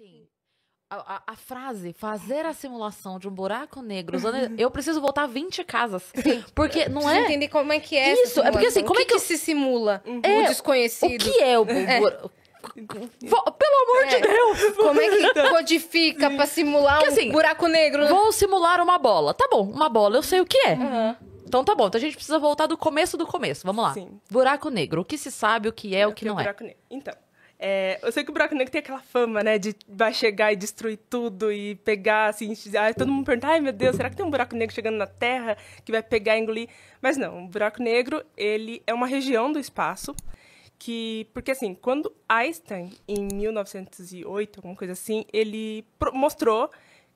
sim assim, A, a, a, frase, fazer a simulação de um buraco negro, usando, eu preciso voltar 20 casas. Sim. Porque não é. entender como é que é isso. é porque assim, como é o é que, que eu... se simula uhum. o é, desconhecido? O que é o buraco? É. Pelo amor é. de Deus! Como é que codifica pra simular porque, um assim, buraco negro? Vou simular uma bola. Tá bom, uma bola, eu sei o que é. Uhum. Então tá bom, então a gente precisa voltar do começo do começo. Vamos lá. Sim. Buraco negro. O que se sabe, o que é, o que não é. Negro. Então. É, eu sei que o buraco negro tem aquela fama, né? De vai chegar e destruir tudo e pegar, assim, aí todo mundo pergunta, ai meu Deus, será que tem um buraco negro chegando na Terra que vai pegar e engolir? Mas não, o buraco negro, ele é uma região do espaço que... Porque, assim, quando Einstein, em 1908, alguma coisa assim, ele mostrou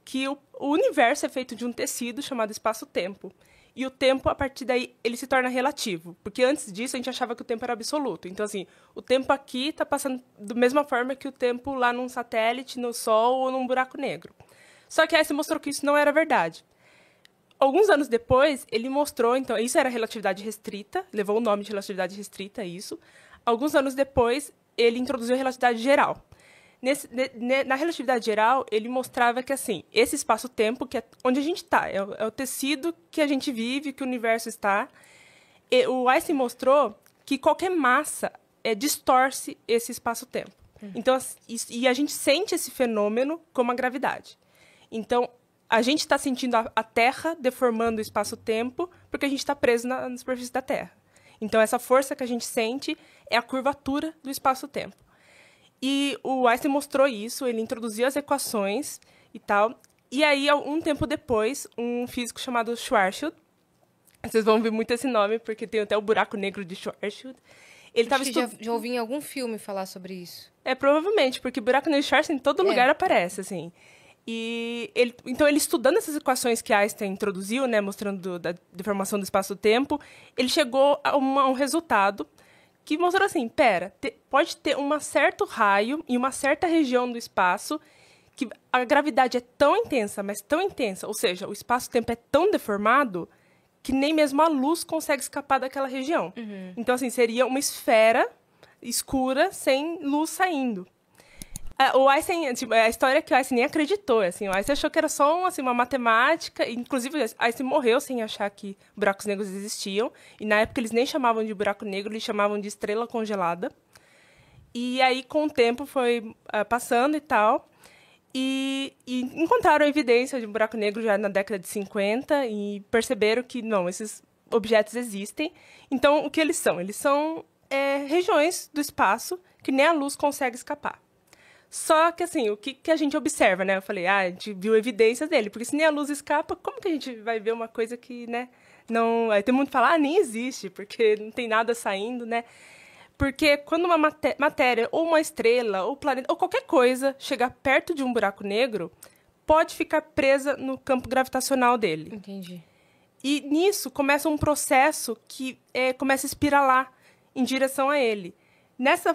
que o, o universo é feito de um tecido chamado espaço-tempo. E o tempo, a partir daí, ele se torna relativo. Porque antes disso, a gente achava que o tempo era absoluto. Então, assim, o tempo aqui está passando da mesma forma que o tempo lá num satélite, no Sol ou num buraco negro. Só que aí se mostrou que isso não era verdade. Alguns anos depois, ele mostrou, então, isso era relatividade restrita, levou o nome de relatividade restrita a isso. Alguns anos depois, ele introduziu a relatividade geral. Nesse, ne, na relatividade geral, ele mostrava que, assim, esse espaço-tempo, que é onde a gente está, é, é, o tecido que a gente vive, que o universo está. E o Einstein mostrou que qualquer massa é, distorce esse espaço-tempo. Uhum. Então, isso, e a gente sente esse fenômeno como a gravidade. Então, a gente está sentindo a, a, Terra deformando o espaço-tempo porque a gente está preso na, na superfície da Terra. Então, essa força que a gente sente é a curvatura do espaço-tempo. E o Einstein mostrou isso, ele introduziu as equações e tal. E aí, um tempo depois, um físico chamado Schwarzschild, vocês vão ver muito esse nome, porque tem até o buraco negro de Schwarzschild. Ele Acho tava já, já, ouvi em algum filme falar sobre isso. É, provavelmente, porque buraco negro de Schwarzschild em todo é. lugar aparece, assim. E ele, então ele estudando essas equações que Einstein introduziu, né, mostrando a da deformação do espaço-tempo, ele chegou a, uma, a um resultado que mostrou assim, pera, te, pode ter um certo raio e uma certa região do espaço que a gravidade é tão intensa, mas tão intensa, ou seja, o espaço-tempo é tão deformado que nem mesmo a luz consegue escapar daquela região. Uhum. Então, assim, seria uma esfera escura sem luz saindo. É, o Einstein, tipo, é a história é que o Einstein nem acreditou, é assim, o Einstein achou que era só um, assim, uma matemática, inclusive Einstein morreu sem achar que buracos negros existiam, e na época eles nem chamavam de buraco negro, eles chamavam de estrela congelada. E aí, com o tempo, foi uh, passando e tal. E, e, encontraram evidência de um buraco negro já na década de 50 e perceberam que, não, esses objetos existem. Então, o que eles são? Eles são é, regiões do espaço que nem a luz consegue escapar. Só que, assim, o que, que a gente observa, né? Eu falei, ah, a gente viu evidências dele, porque se nem a luz escapa, como que a gente vai ver uma coisa que, né, não... Aí tem muito que falar, ah, nem existe, porque não tem nada saindo, né? Porque quando uma maté matéria, ou uma estrela, ou planeta, ou qualquer coisa chegar perto de um buraco negro, pode ficar presa no campo gravitacional dele. Entendi. E nisso começa um processo que é, começa a espiralar em direção a ele. Nessa,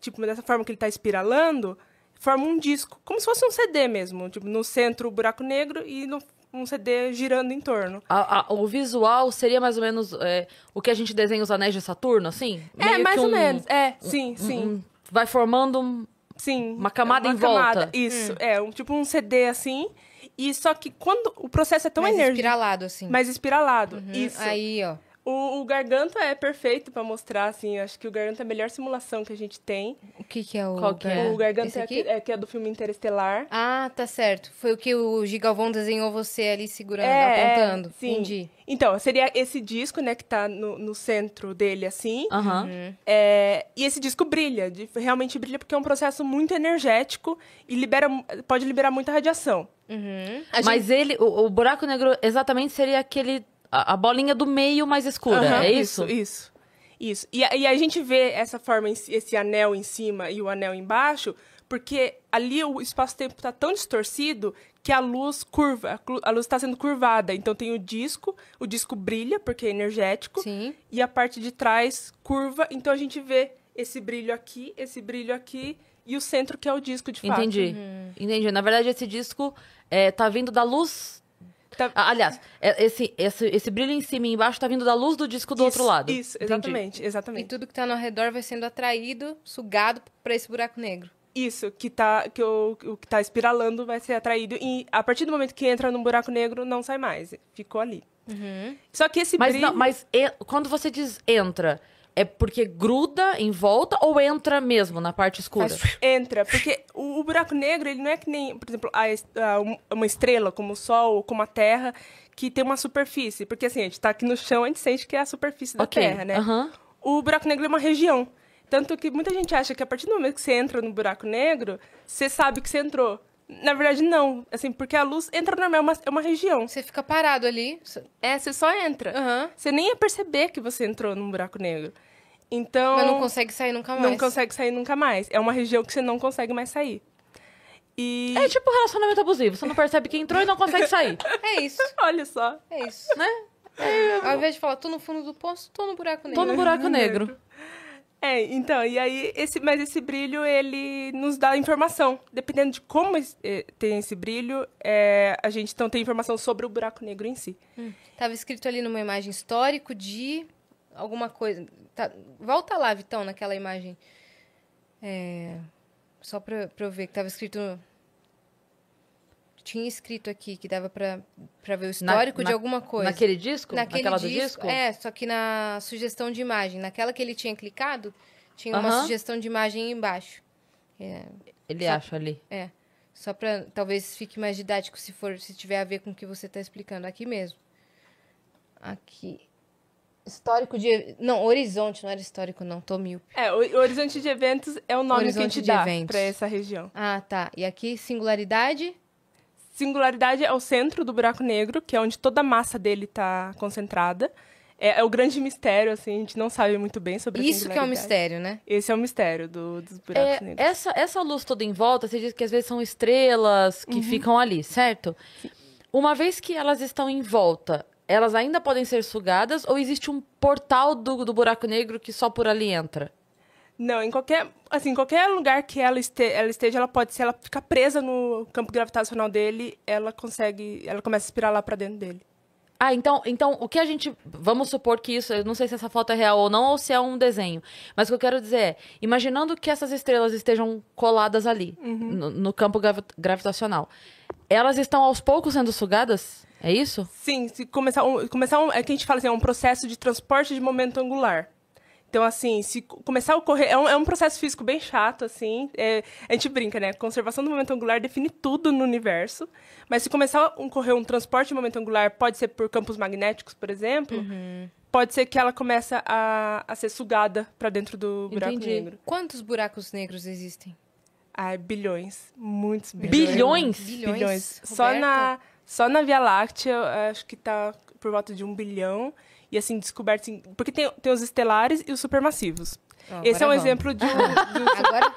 tipo, nessa forma que ele está espiralando, forma um disco, como se fosse um CD mesmo, tipo, no centro o buraco negro e no, um CD girando em torno. A, a, o visual seria mais ou menos é, o que a gente desenha os anéis de Saturno, assim? É, mais ou menos. É, sim, um, sim. Um, vai formando sim, uma camada é uma em camada, volta. Isso, hum. é, um, tipo um CD assim. E só que quando o processo é tão energético. Mais energia, espiralado, assim. Mais espiralado. Uhum. Isso. Aí, ó. O, o Garganta é perfeito para mostrar, assim, acho que o Garganta é a melhor simulação que a gente tem. O que, que é o Qual que é? O Garganta é, é, que é do filme Interestelar. Ah, tá certo. Foi o que o Gigalvão desenhou você ali segurando, é, é apontando. É, sim. Entendi. Então, seria esse disco, né, que tá no, no centro dele, assim. Aham. uhum. É, e esse disco brilha, de, realmente brilha, porque é um processo muito energético e libera, pode liberar muita radiação. Uhum. Gente... Mas ele, o, o buraco negro exatamente seria aquele a, a bolinha do meio mais escura, uhum, é isso? Isso, isso. E, e a gente vê essa forma, esse anel em cima e o anel embaixo, porque ali o espaço-tempo está tão distorcido que a luz curva, a luz está sendo curvada. Então tem o disco, o disco brilha porque é energético, Sim. e a parte de trás curva. Então a gente vê esse brilho aqui, esse brilho aqui e o centro que é o disco de fato. Entendi, uhum. entendi. Na verdade esse disco é, tá vindo da luz Tá... Ah, aliás, é, esse, esse, esse brilho em cima e embaixo tá vindo da luz do disco do isso, outro lado. Isso, exatamente, Entendi. exatamente. E tudo que tá no redor vai sendo atraído, sugado para esse buraco negro. Isso, que tá, que o, que tá espiralando vai ser atraído e a partir do momento que entra no buraco negro não sai mais, ficou ali. Uhum. Só que esse mas, brilho... Não, mas e, quando você diz entra, é porque gruda em volta ou entra mesmo na parte escura? Mas entra, porque o, o, buraco negro, ele não é que nem, por exemplo, a, a, uma estrela, como o Sol, ou como a Terra, que tem uma superfície. Porque assim, a gente está aqui no chão, a gente sente que é a superfície da okay. Terra, né? Uhum. O buraco negro é uma região. Tanto que muita gente acha que a partir do momento que você entra no buraco negro, você sabe que você entrou. Na verdade, não. Assim, porque a luz entra normal, é uma, é uma região. Você fica parado ali. É, você só entra. Uhum. Você nem ia perceber que você entrou num buraco negro. Então. Mas não consegue sair nunca mais. Não consegue sair nunca mais. É uma região que você não consegue mais sair. E... É tipo um relacionamento abusivo. Você não percebe que entrou e não consegue sair. é isso. Olha só. É isso. Né? É, Ao invés de falar, tô no fundo do poço, tô no buraco negro. Tô no buraco negro. É, então, e aí, esse, mas esse brilho, ele nos dá informação. Dependendo de como esse, eh, tem esse brilho, é, a gente então tem informação sobre o buraco negro em si. Hum. Tava escrito ali numa imagem histórico de alguma coisa. Tá, volta lá, Vitão, naquela imagem. É, só para eu ver que tava escrito tinha escrito aqui que dava para ver o histórico na, na, de alguma coisa. Naquele disco? Naquele Naquela disco, do disco? É, só que na sugestão de imagem. Naquela que ele tinha clicado, tinha uma sugestão de imagem embaixo. É, ele só, acha ali. É. Só para talvez fique mais didático se for se tiver a ver com o que você está explicando aqui mesmo. Aqui. Histórico de. Não, Horizonte, não era histórico, não, tô mil É, Horizonte de Eventos é o nome horizonte que a gente dá para essa região. Ah, tá. E aqui, singularidade? Singularidade é o centro do buraco negro, que é onde toda a massa dele está concentrada. É, é, o grande mistério, assim, a gente não sabe muito bem sobre Isso que é um mistério, né? Esse é o mistério do, dos buracos é, negros. Essa, essa luz toda em volta, você diz que às vezes são estrelas que uhum. ficam ali, certo? Sim. Uma vez que elas estão em volta, elas ainda podem ser sugadas ou existe um portal do, do buraco negro que só por ali entra? Não, em qualquer, assim, qualquer lugar que ela, este, ela esteja, ela pode, se ela ficar presa no campo gravitacional dele, ela consegue, ela começa a lá para dentro dele. Ah, então, então o que a gente. Vamos supor que isso. Eu não sei se essa foto é real ou não, ou se é um desenho. Mas o que eu quero dizer é: imaginando que essas estrelas estejam coladas ali, uhum. no, no, campo gravitacional, elas estão aos poucos sendo sugadas? É isso? Sim, se começar um. Começar um é que a gente fala assim, é um processo de transporte de momento angular. Então, assim, se começar a ocorrer. É um, é um processo físico bem chato, assim. É, a gente brinca, né? Conservação do momento angular define tudo no universo. Mas se começar a ocorrer um transporte de momento angular, pode ser por campos magnéticos, por exemplo. Uhum. Pode ser que ela comece a, a ser sugada para dentro do buraco Entendi. negro. Quantos buracos negros existem? Ah, bilhões. Muitos bilhões. Bilhões? Bilhões. bilhões. Só, na, só na Via Láctea, acho que tá por volta de um bilhão. E assim, descoberto. porque tem, tem os estelares e os supermassivos. Oh, Esse é um é exemplo de um. De um... Agora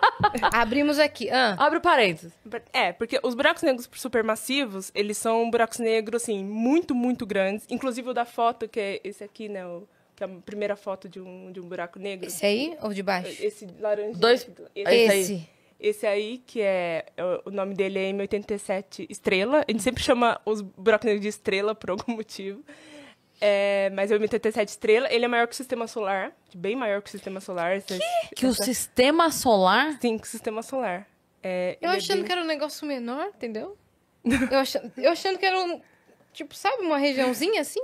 abrimos aqui. Ah. Abre o parênteses. É, porque os buracos negros supermassivos, eles são buracos negros, assim, muito, muito grandes. Inclusive o da foto, que é esse aqui, né? O que é a primeira foto de um, de um buraco negro. Esse aí ou de baixo? Esse laranja. Dois. Esse. esse. Esse aí, que é. é o nome dele é M87 Estrela. A gente sempre chama os buracos de estrela por algum motivo. É, mas é o M87 Estrela. Ele é maior que o Sistema Solar. Bem maior que o Sistema Solar. Essa, que, que essa... o Sistema Solar? Sim, que o Sistema Solar. É, eu é achando é bem... que era um negócio menor, entendeu? eu, achando, eu achando que era um. Tipo, sabe, uma regiãozinha assim?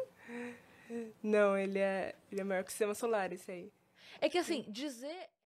Não, ele é, ele é maior que o Sistema Solar, esse aí. É que assim, dizer.